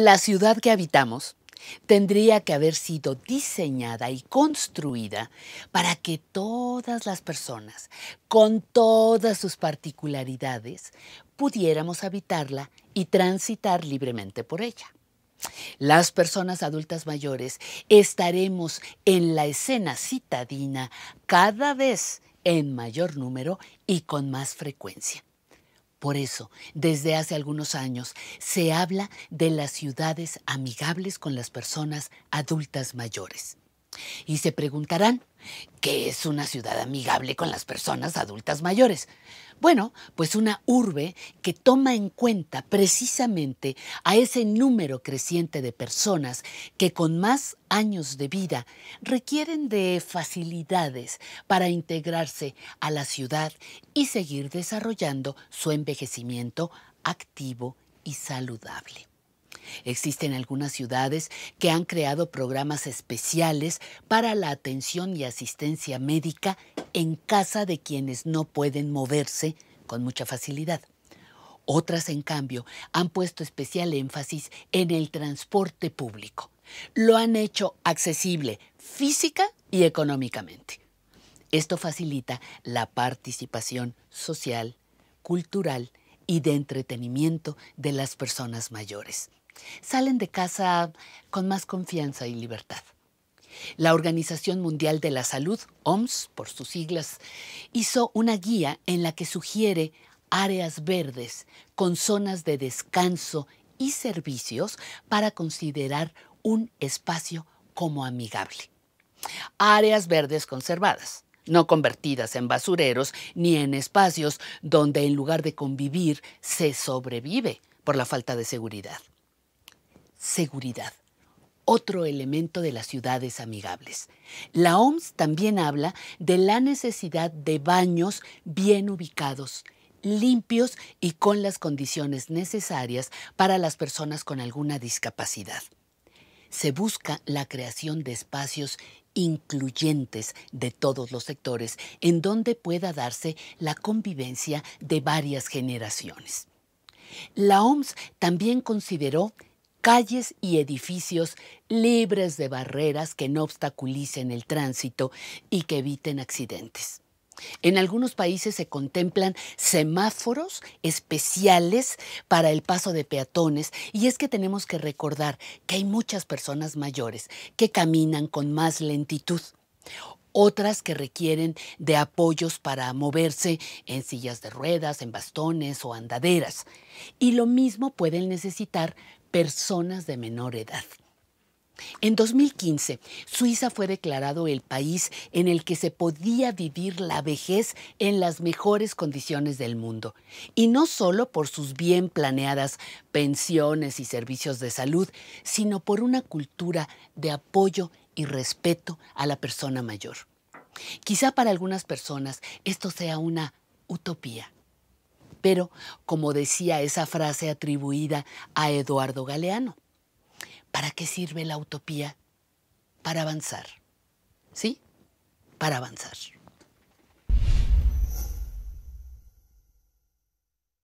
La ciudad que habitamos tendría que haber sido diseñada y construida para que todas las personas, con todas sus particularidades, pudiéramos habitarla y transitar libremente por ella. Las personas adultas mayores estaremos en la escena citadina cada vez en mayor número y con más frecuencia. Por eso, desde hace algunos años, se habla de las ciudades amigables con las personas adultas mayores. Y se preguntarán, ¿qué es una ciudad amigable con las personas adultas mayores? Bueno, pues una urbe que toma en cuenta precisamente a ese número creciente de personas que con más años de vida requieren de facilidades para integrarse a la ciudad y seguir desarrollando su envejecimiento activo y saludable. Existen algunas ciudades que han creado programas especiales para la atención y asistencia médica en casa de quienes no pueden moverse con mucha facilidad. Otras, en cambio, han puesto especial énfasis en el transporte público. Lo han hecho accesible física y económicamente. Esto facilita la participación social, cultural y de entretenimiento de las personas mayores salen de casa con más confianza y libertad. La Organización Mundial de la Salud, OMS por sus siglas, hizo una guía en la que sugiere áreas verdes con zonas de descanso y servicios para considerar un espacio como amigable. Áreas verdes conservadas, no convertidas en basureros ni en espacios donde en lugar de convivir se sobrevive por la falta de seguridad seguridad, otro elemento de las ciudades amigables. La OMS también habla de la necesidad de baños bien ubicados, limpios y con las condiciones necesarias para las personas con alguna discapacidad. Se busca la creación de espacios incluyentes de todos los sectores en donde pueda darse la convivencia de varias generaciones. La OMS también consideró calles y edificios libres de barreras que no obstaculicen el tránsito y que eviten accidentes. En algunos países se contemplan semáforos especiales para el paso de peatones y es que tenemos que recordar que hay muchas personas mayores que caminan con más lentitud otras que requieren de apoyos para moverse en sillas de ruedas, en bastones o andaderas. Y lo mismo pueden necesitar personas de menor edad. En 2015, Suiza fue declarado el país en el que se podía vivir la vejez en las mejores condiciones del mundo, y no solo por sus bien planeadas pensiones y servicios de salud, sino por una cultura de apoyo y respeto a la persona mayor. Quizá para algunas personas esto sea una utopía, pero, como decía esa frase atribuida a Eduardo Galeano, ¿para qué sirve la utopía? Para avanzar. ¿Sí? Para avanzar.